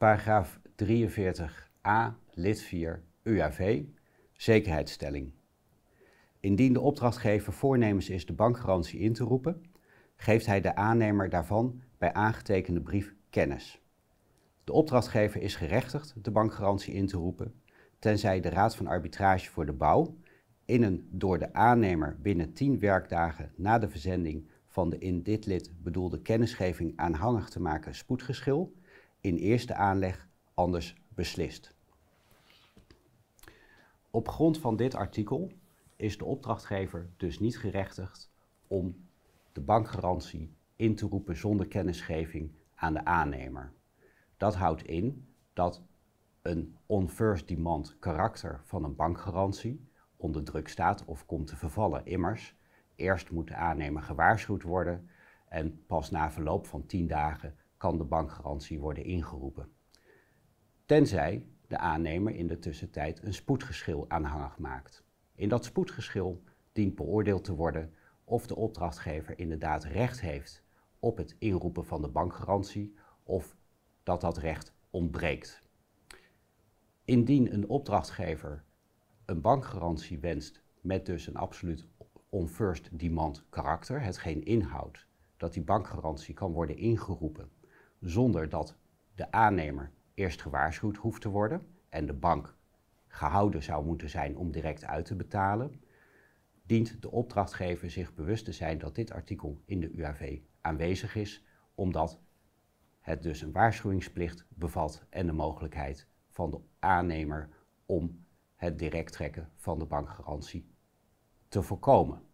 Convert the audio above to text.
paragraaf 43a, lid 4, UAV, zekerheidsstelling. Indien de opdrachtgever voornemens is de bankgarantie in te roepen, geeft hij de aannemer daarvan bij aangetekende brief kennis. De opdrachtgever is gerechtigd de bankgarantie in te roepen, tenzij de Raad van Arbitrage voor de Bouw in een door de aannemer binnen 10 werkdagen na de verzending van de in dit lid bedoelde kennisgeving aanhangig te maken spoedgeschil in eerste aanleg anders beslist. Op grond van dit artikel is de opdrachtgever dus niet gerechtigd om de bankgarantie in te roepen zonder kennisgeving aan de aannemer. Dat houdt in dat een on-first demand karakter van een bankgarantie onder druk staat of komt te vervallen. Immers, eerst moet de aannemer gewaarschuwd worden en pas na verloop van 10 dagen kan de bankgarantie worden ingeroepen. Tenzij de aannemer in de tussentijd een spoedgeschil aanhangig maakt. In dat spoedgeschil dient beoordeeld te worden of de opdrachtgever inderdaad recht heeft op het inroepen van de bankgarantie of dat dat recht ontbreekt. Indien een opdrachtgever een bankgarantie wenst met dus een absoluut on-first demand karakter, het geen inhoud, dat die bankgarantie kan worden ingeroepen zonder dat de aannemer eerst gewaarschuwd hoeft te worden en de bank gehouden zou moeten zijn om direct uit te betalen, dient de opdrachtgever zich bewust te zijn dat dit artikel in de UAV aanwezig is, omdat het dus een waarschuwingsplicht bevat en de mogelijkheid van de aannemer om het direct trekken van de bankgarantie te voorkomen.